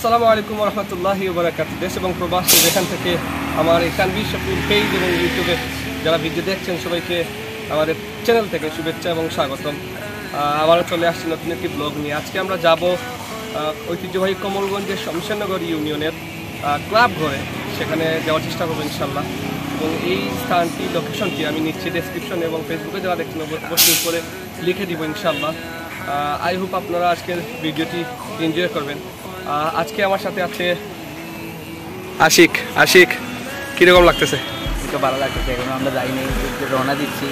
আসসালামু আলাইকুম রহমতুল্লাহি বারাকাত দেশ এবং প্রবাসী যেখান থেকে আমার এই তানবির শাপুর পেজ এবং ইউটিউবে যারা ভিডিও দেখছেন সবাইকে আমাদের চ্যানেল থেকে শুভেচ্ছা এবং স্বাগতম আবারও চলে আসছি নতুন একটি ব্লগ নিয়ে আজকে আমরা যাব ঐতিহ্যবাহী কমলগঞ্জের শমশেরনগর ইউনিয়নের ক্লাব ঘরে সেখানে যাওয়ার চেষ্টা করবো ইনশাল্লাহ এবং এই স্থানটি লোকেশনটি আমি নিচ্ছি ডেসক্রিপশন এবং ফেসবুকে যারা দেখছেন পোস্টিং করে লিখে দিব ইনশাল্লাহ আই হোপ আপনারা আজকের ভিডিওটি এনজয় করবেন আজকে আমার সাথে আছে আশিক আশিক কীরকম লাগতেছে ভালো লাগতেছে এখন আমরা যাইনি রওনা দিচ্ছি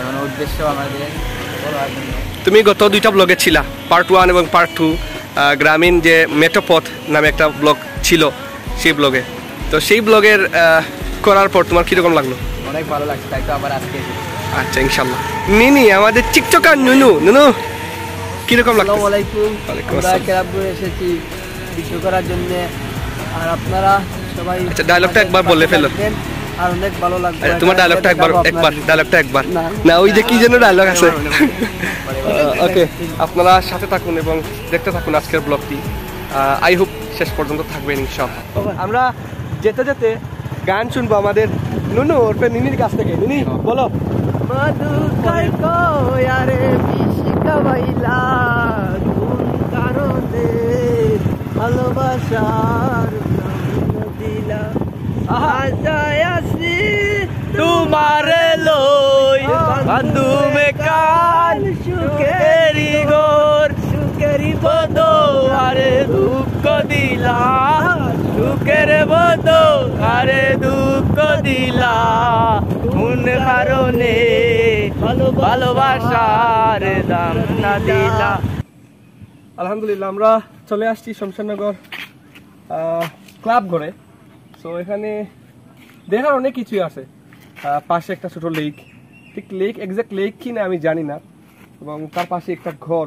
এমন উদ্দেশ্য আমাদের তুমি গত দুইটা ব্লগে ছিলা পার্ট ওয়ান এবং পার্ট টু গ্রামীণ যে মেটোপথ নামে একটা ব্লগ ছিল সেই ব্লগে তো সেই ব্লগের করার পর তোমার কীরকম লাগলো অনেক ভালো লাগছে তাই তো আবার আজকে আচ্ছা ইনশাল্লাহ মিনি আমাদের চিকচকার নুনু নুনু কীরকম লাগলো আসসালামু আলাইকুম ওয়ালাইকুম আসসালাম এসেছি ভিডিও করার জন্য আর আপনারা সবাই আচ্ছা ডায়লগটা একবার বলে ফেলো আর অনেক ভালো লাগবে তোমার ডায়লগটা একবার একবার ডায়লগটা একবার না ওই যে কি যেন ডায়লগ আছে ওকে আপনারা সাথে থাকুন এবং দেখতে থাকুন আজকের ব্লগটি আই হোপ শেষ পর্যন্ত থাকবেন সব আমরা যেতে যেতে গান শুনবো আমাদের নুনু ওরপে নিনির কাছ থেকে নিনি বলো মধু কাই কো আরে বিশিকা বাইলা ধুন কারণে ভালোবাসার দিলা আশায় আসি তোমার লই বান্ধুমে কাল সুখেরি গোর সুখেরি বদো আরে দুঃখ দিলা সুখের বদ আরে দুঃখ দিলা কোন কারণে ভালোবাসার দাম না দিলা আলহামদুলিল্লাহ আমরা চলে আসছি শমশানগর ক্লাব ঘরে সো এখানে দেখার অনেক কিছুই আছে পাশে একটা ছোট লেক ঠিক লেক এক্স্যাক্ট লেক কি না আমি জানি না এবং তার পাশে একটা ঘর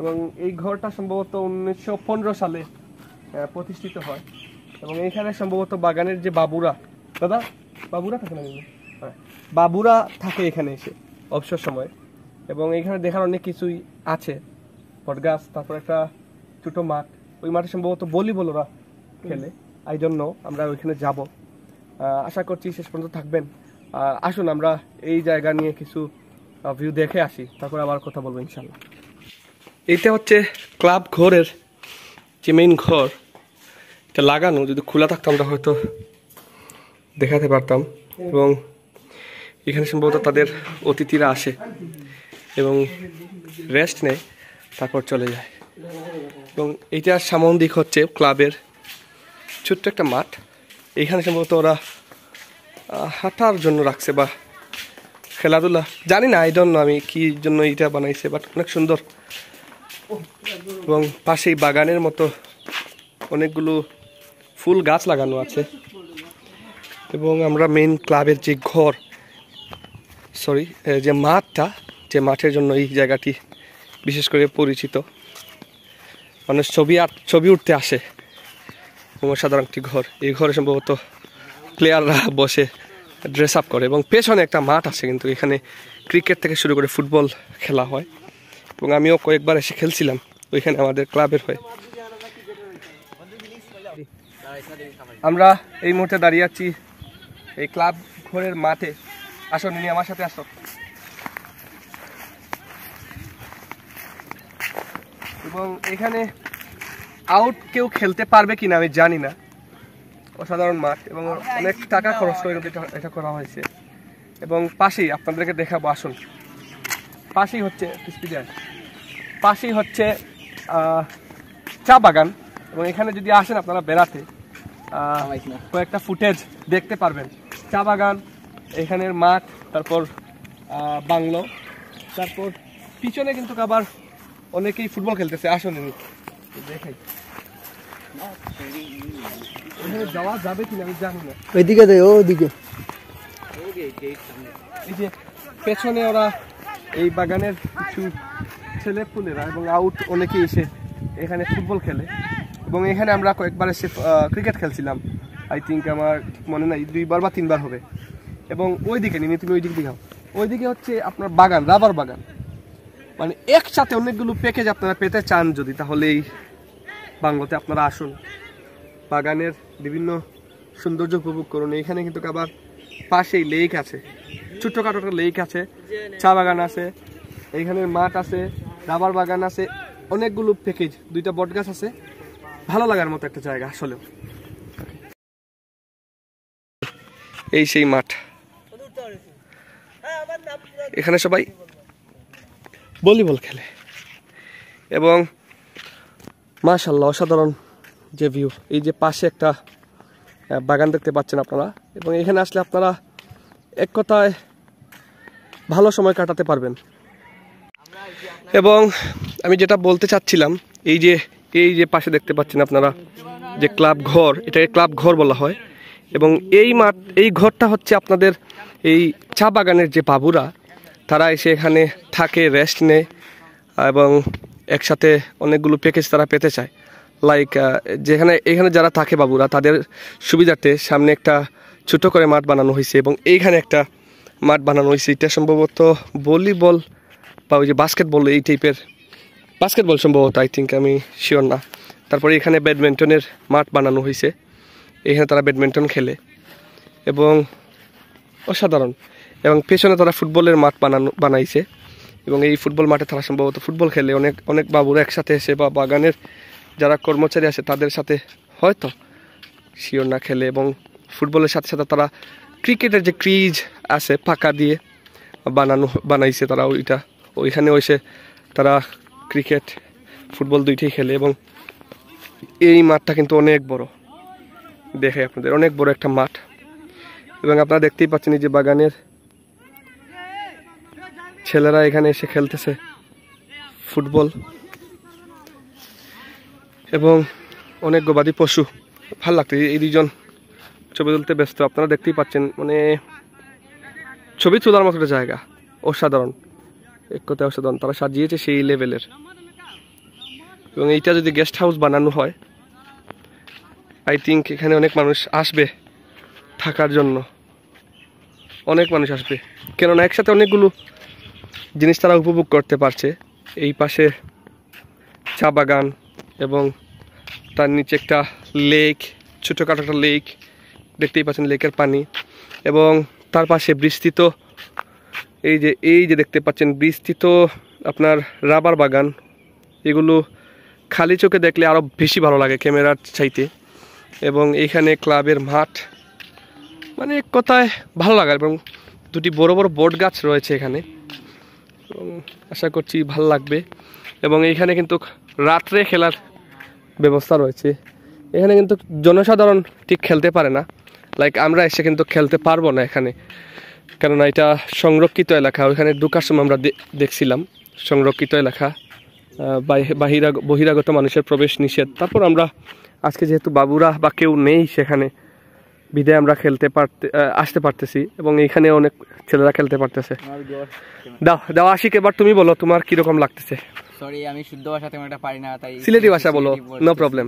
এবং এই ঘরটা সম্ভবত উনিশশো সালে প্রতিষ্ঠিত হয় এবং এইখানে সম্ভবত বাগানের যে বাবুরা দাদা বাবুরা থাকে না হ্যাঁ বাবুরা থাকে এখানে এসে অবসর সময় এবং এখানে দেখার অনেক কিছুই আছে বটগাছ তারপর একটা ছোটো মাঠ ওই মাঠে সম্ভবত ওরা খেলে এই জন্য আমরা ওইখানে যাব আশা করছি শেষ পর্যন্ত থাকবেন আসুন আমরা এই জায়গা নিয়ে কিছু ভিউ দেখে আসি তারপর আবার কথা বলবো ইনশাল্লাহ এইটা হচ্ছে ক্লাব ঘরের যে মেইন ঘর এটা লাগানো যদি খোলা থাকতো আমরা হয়তো দেখাতে পারতাম এবং এখানে সম্ভবত তাদের অতিথিরা আসে এবং রেস্ট নেয় তারপর চলে যায় এবং এইটার সামন দিক হচ্ছে ক্লাবের ছোট্ট একটা মাঠ এইখানে সম্ভবত ওরা হাঁটার জন্য রাখছে বা খেলাধুলা জানি না আইডন আমি কি জন্য এটা বানাইছে বাট অনেক সুন্দর এবং পাশেই বাগানের মতো অনেকগুলো ফুল গাছ লাগানো আছে এবং আমরা মেন ক্লাবের যে ঘর সরি যে মাঠটা যে মাঠের জন্য এই জায়গাটি বিশেষ করে পরিচিত মানুষ ছবি আর ছবি উঠতে আসে সাধারণ একটি ঘর এই ঘরে সম্ভবত প্লেয়াররা বসে ড্রেস আপ করে এবং পেছনে একটা মাঠ আছে কিন্তু এখানে ক্রিকেট থেকে শুরু করে ফুটবল খেলা হয় এবং আমিও কয়েকবার এসে খেলছিলাম ওইখানে আমাদের ক্লাবের হয়ে আমরা এই মুহূর্তে দাঁড়িয়ে আছি এই ক্লাব ঘরের মাঠে আসুন নিয়ে আমার সাথে আসো এবং এখানে আউট কেউ খেলতে পারবে কিনা আমি জানি না অসাধারণ মাঠ এবং অনেক টাকা খরচ করে এটা করা হয়েছে এবং পাশেই আপনাদেরকে দেখাবো আসুন পাশেই হচ্ছে পাশেই হচ্ছে চা বাগান এবং এখানে যদি আসেন আপনারা বেড়াতে কয়েকটা ফুটেজ দেখতে পারবেন চা বাগান এখানের মাঠ তারপর বাংলো তারপর পিছনে কিন্তু আবার অনেকেই ফুটবল খেলতেছে আসুন দেখাই যাওয়া যাবে কিনা আমি জানি না ওইদিকে যাই ওইদিকে এই যে পেছনে ওরা এই বাগানের কিছু ছেলে পুলেরা এবং আউট অনেকেই এসে এখানে ফুটবল খেলে এবং এখানে আমরা কয়েকবার এসে ক্রিকেট খেলছিলাম আই থিঙ্ক আমার মনে নাই দুইবার বা তিনবার হবে এবং ওইদিকে নিয়ে তুমি ওই দিক দেখাও ওইদিকে হচ্ছে আপনার বাগান রাবার বাগান মানে একসাথে অনেকগুলো প্যাকেজ আপনারা পেতে চান যদি তাহলে এই বাংলাতে আপনারা আসুন বাগানের বিভিন্ন সৌন্দর্য উপভোগ করুন এখানে কিন্তু আবার পাশেই লেক আছে ছোট্টখাটো একটা লেক আছে চা বাগান আছে এইখানে মাঠ আছে রাবার বাগান আছে অনেকগুলো প্যাকেজ দুইটা বট গাছ আছে ভালো লাগার মতো একটা জায়গা আসলেও এই সেই মাঠ এখানে সবাই ভলিবল খেলে এবং মাশাল্লাহ অসাধারণ যে ভিউ এই যে পাশে একটা বাগান দেখতে পাচ্ছেন আপনারা এবং এখানে আসলে আপনারা এক কথায় ভালো সময় কাটাতে পারবেন এবং আমি যেটা বলতে চাচ্ছিলাম এই যে এই যে পাশে দেখতে পাচ্ছেন আপনারা যে ক্লাব ঘর এটাকে ক্লাব ঘর বলা হয় এবং এই মাঠ এই ঘরটা হচ্ছে আপনাদের এই চা বাগানের যে বাবুরা তারা এসে এখানে থাকে রেস্ট নেয় এবং একসাথে অনেকগুলো প্যাকেজ তারা পেতে চায় লাইক যেখানে এখানে যারা থাকে বাবুরা তাদের সুবিধাতে সামনে একটা ছোট করে মাঠ বানানো হয়েছে এবং এইখানে একটা মাঠ বানানো হয়েছে এটা সম্ভবত ভলিবল বা ওই যে বাস্কেটবল এই টাইপের বাস্কেটবল সম্ভবত আই থিঙ্ক আমি শিওর না তারপরে এখানে ব্যাডমিন্টনের মাঠ বানানো হয়েছে এখানে তারা ব্যাডমিন্টন খেলে এবং অসাধারণ এবং পেছনে তারা ফুটবলের মাঠ বানানো বানাইছে এবং এই ফুটবল মাঠে তারা সম্ভবত ফুটবল খেলে অনেক অনেক বাবুরা একসাথে এসে বা বাগানের যারা কর্মচারী আছে তাদের সাথে হয়তো শিওর না খেলে এবং ফুটবলের সাথে সাথে তারা ক্রিকেটের যে ক্রিজ আছে পাকা দিয়ে বানানো বানাইছে তারা ওইটা ওইখানে ওইসে তারা ক্রিকেট ফুটবল দুইটাই খেলে এবং এই মাঠটা কিন্তু অনেক বড় দেখে আপনাদের অনেক বড় একটা মাঠ এবং আপনারা দেখতেই পাচ্ছেন যে বাগানের ছেলেরা এখানে এসে খেলতেছে ফুটবল এবং অনেক গবাদি পশু ভাল লাগছে এই দুজন ছবি তুলতে ব্যস্ত আপনারা দেখতেই পাচ্ছেন মানে ছবি তোলার মতো একটা জায়গা অসাধারণ এক কথায় অসাধারণ তারা সাজিয়েছে সেই লেভেলের এবং এইটা যদি গেস্ট হাউস বানানো হয় আই থিঙ্ক এখানে অনেক মানুষ আসবে থাকার জন্য অনেক মানুষ আসবে কেননা একসাথে অনেকগুলো জিনিস তারা উপভোগ করতে পারছে এই পাশে চা বাগান এবং তার নিচে একটা লেক ছোটোখাটো একটা লেক দেখতেই পাচ্ছেন লেকের পানি এবং তার পাশে বিস্তৃত এই যে এই যে দেখতে পাচ্ছেন বিস্তৃত আপনার রাবার বাগান এগুলো খালি চোখে দেখলে আরও বেশি ভালো লাগে ক্যামেরার চাইতে এবং এখানে ক্লাবের মাঠ মানে কথায় ভালো লাগার এবং দুটি বড় বড় বট গাছ রয়েছে এখানে আশা করছি ভাল লাগবে এবং এখানে কিন্তু রাত্রে খেলার ব্যবস্থা রয়েছে এখানে কিন্তু জনসাধারণ ঠিক খেলতে পারে না লাইক আমরা এসে কিন্তু খেলতে পারবো না এখানে কেননা এটা সংরক্ষিত এলাকা ওইখানে ঢুকার সময় আমরা দেখছিলাম সংরক্ষিত এলাকা বহিরাগত মানুষের প্রবেশ নিষেধ তারপর আমরা আজকে যেহেতু বাবুরা বা কেউ নেই সেখানে বিদে আমরা খেলতে পারতে আসতে পারতেছি এবং এখানে অনেক ছেলেরা খেলতে পারতেছে দাও দাও আশিক এবার তুমি বলো তোমার কিরকম লাগতেছে সরি আমি শুদ্ধ ভাষা তেমন একটা পারি না তাই সিলেটি ভাষা বলো নো প্রবলেম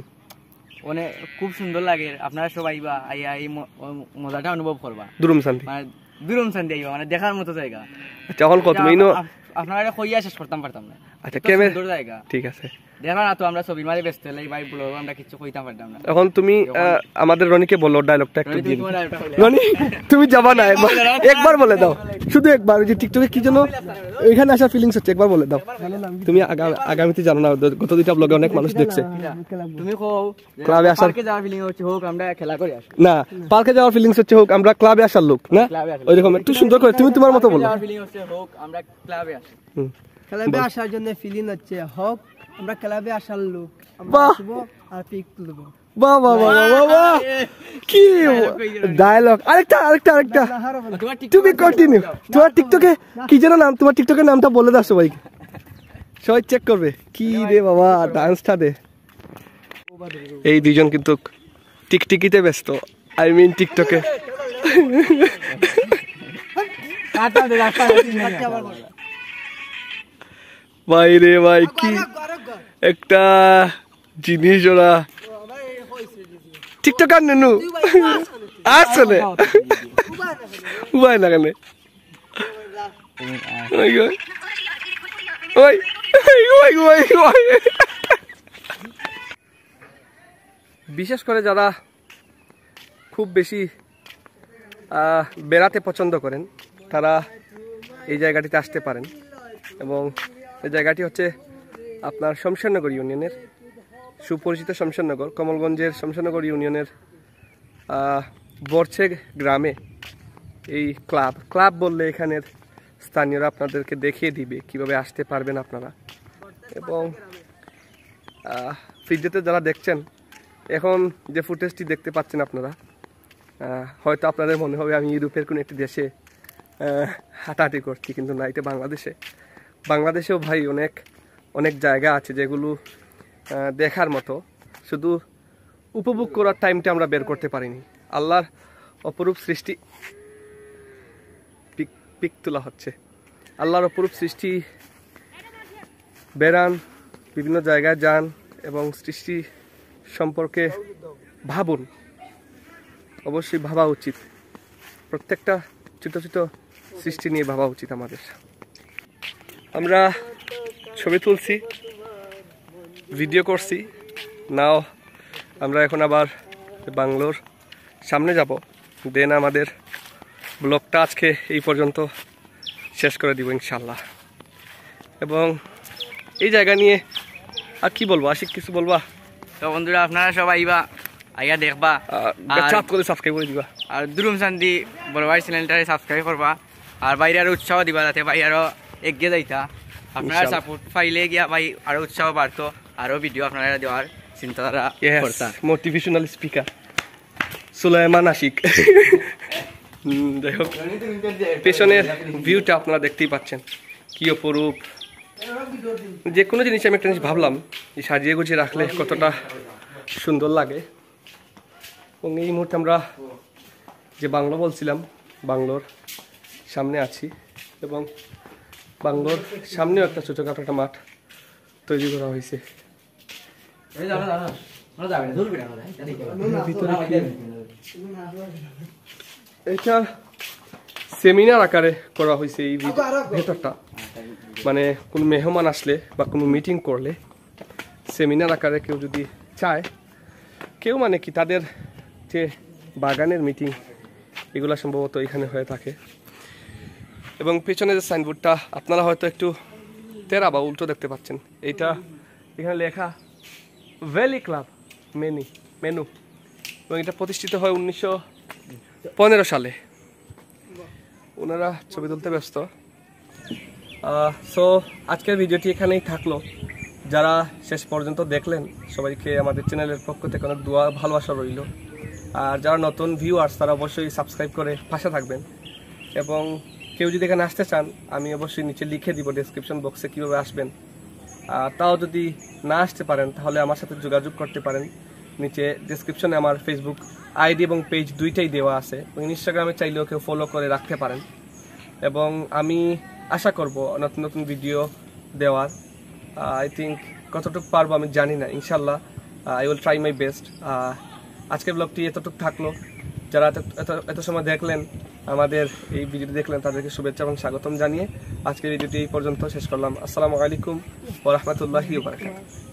মানে খুব সুন্দর লাগে আপনারা সবাই বা আই এই মজাটা অনুভব করবা দুরুম শান্তি মানে দুরুম শান্তি আইবা মানে দেখার মতো জায়গা আচ্ছা কত কত আপনারা কইয়া শেষ করতাম পারতাম না আচ্ছা জায়গা ঠিক আছে না তো আমরা মারি ব্যস্ত ভাই আমরা কিছু কইতাম পারতাম না এখন তুমি আমাদের রনিকে বলো ডায়লগটা একটু দিন রনি তুমি যাবা না একবার বলে দাও শুধু একবার যে টিকটকে কি জন্য এখানে আসা ফিলিংস হচ্ছে একবার বলে দাও তুমি আগামীতে জানো না গত দুইটা ব্লগে অনেক মানুষ দেখছে তুমি কও ক্লাবে আসার যাওয়ার ফিলিং হচ্ছে হোক আমরা খেলা আসি না পার্কে যাওয়ার ফিলিংস হচ্ছে হোক আমরা ক্লাবে আসার লোক না ওইরকম একটু সুন্দর করে তুমি তোমার মতো বলো ফিলিং হচ্ছে হোক আমরা ক্লাবে আসি ক্লাবে আসার জন্য ফিলিং হচ্ছে হক আমরা ক্লাবে আসার লোক আমরা আসবো আর পিক তুলবো ডায়লগ আরেকটা আরেকটা আরেকটা টিকটকে কি যেন নামটা সবাই চেক করবে কি রে বাবা দে এই দুজন কিন্তু টিকটিকিতে ব্যস্ত আই মিন টিকটকে ভাই রে ভাই কি একটা জিনিস ওরা ঠিকঠাক আর নেন আসলে উবাই না ওই বিশেষ করে যারা খুব বেশি বেড়াতে পছন্দ করেন তারা এই জায়গাটিতে আসতে পারেন এবং এই জায়গাটি হচ্ছে আপনার শমশাননগর ইউনিয়নের সুপরিচিত শমশাননগর কমলগঞ্জের শমশাননগর ইউনিয়নের বরছে গ্রামে এই ক্লাব ক্লাব বললে এখানের স্থানীয়রা আপনাদেরকে দেখিয়ে দিবে কিভাবে আসতে পারবেন আপনারা এবং ফ্রিজেতে যারা দেখছেন এখন যে ফুটেজটি দেখতে পাচ্ছেন আপনারা হয়তো আপনাদের মনে হবে আমি ইউরোপের কোনো একটি দেশে হাঁটাহাঁটি করছি কিন্তু না এটা বাংলাদেশে বাংলাদেশেও ভাই অনেক অনেক জায়গা আছে যেগুলো দেখার মতো শুধু উপভোগ করার টাইমটা আমরা বের করতে পারিনি আল্লাহর অপরূপ সৃষ্টি পিক পিক তোলা হচ্ছে আল্লাহর অপরূপ সৃষ্টি বেড়ান বিভিন্ন জায়গায় যান এবং সৃষ্টি সম্পর্কে ভাবুন অবশ্যই ভাবা উচিত প্রত্যেকটা ছোটো ছোটো সৃষ্টি নিয়ে ভাবা উচিত আমাদের আমরা ছবি তুলছি ভিডিও করছি নাও আমরা এখন আবার বাংলোর সামনে যাব দেন আমাদের ব্লগটা আজকে এই পর্যন্ত শেষ করে দিব ইনশাল্লাহ এবং এই জায়গা নিয়ে আর কি বলবো আশিক কিছু বলবা তো বন্ধুরা আপনারা সবাই বা আইয়া দেখবা চাপ করে সাবস্ক্রাইব করে দিবা আর দুরুম শান্তি বড় ভাই চ্যানেলটা সাবস্ক্রাইব করবা আর বাইরে আরও উৎসাহ দিবা যাতে বাইরে আরও এগিয়ে যাইতা আপনারা সাপোর্ট পাইলে গিয়া ভাই আরো উৎসাহ বাড়তো আরো ভিডিও আপনারা দেওয়ার চিন্তাধারা করতা মোটিভেশনাল স্পিকার সুলাইমান আশিক যাই হোক পেছনের ভিউটা আপনারা দেখতেই পাচ্ছেন কি অপরূপ যে কোনো জিনিস আমি একটা জিনিস ভাবলাম যে সাজিয়ে গুছিয়ে রাখলে কতটা সুন্দর লাগে এবং এই মুহূর্তে আমরা যে বাংলো বলছিলাম বাংলোর সামনে আছি এবং বাংলোর সামনেও একটা ছোটোখাটো একটা মাঠ তৈরি করা হয়েছে এটা সেমিনার আকারে করা হয়েছে এই ভেতরটা মানে কোনো মেহমান আসলে বা কোনো মিটিং করলে সেমিনার আকারে কেউ যদি চায় কেউ মানে কি তাদের যে বাগানের মিটিং এগুলো সম্ভবত এখানে হয়ে থাকে এবং পেছনে যে সাইনবোর্ডটা আপনারা হয়তো একটু তেরা বা উল্টো দেখতে পাচ্ছেন এইটা এখানে লেখা ভ্যালি ক্লাব মেনি মেনু এবং এটা প্রতিষ্ঠিত হয় উনিশশো পনেরো সালে ওনারা ছবি তুলতে ব্যস্ত সো আজকের ভিডিওটি এখানেই থাকলো যারা শেষ পর্যন্ত দেখলেন সবাইকে আমাদের চ্যানেলের পক্ষ থেকে অনেক দোয়া ভালোবাসা রইল আর যারা নতুন ভিউ ভিউয়ার্স তারা অবশ্যই সাবস্ক্রাইব করে পাশে থাকবেন এবং কেউ যদি এখানে আসতে চান আমি অবশ্যই নিচে লিখে দিব ডেসক্রিপশন বক্সে কীভাবে আসবেন তাও যদি না আসতে পারেন তাহলে আমার সাথে যোগাযোগ করতে পারেন নিচে ডিসক্রিপশনে আমার ফেসবুক আইডি এবং পেজ দুইটাই দেওয়া আছে ইনস্টাগ্রামে চাইলেও কেউ ফলো করে রাখতে পারেন এবং আমি আশা করব নতুন নতুন ভিডিও দেওয়ার আই থিঙ্ক কতটুকু পারবো আমি জানি না ইনশাল্লাহ I will try my best আজকের ব্লগটি এতটুকু থাকলো যারা এত এত সময় দেখলেন আমাদের এই ভিডিওটি দেখলেন তাদেরকে শুভেচ্ছা এবং স্বাগতম জানিয়ে আজকের ভিডিওটি এই পর্যন্ত শেষ করলাম আসসালামু আলাইকুম ওরহমতুল্লাহি বারকাত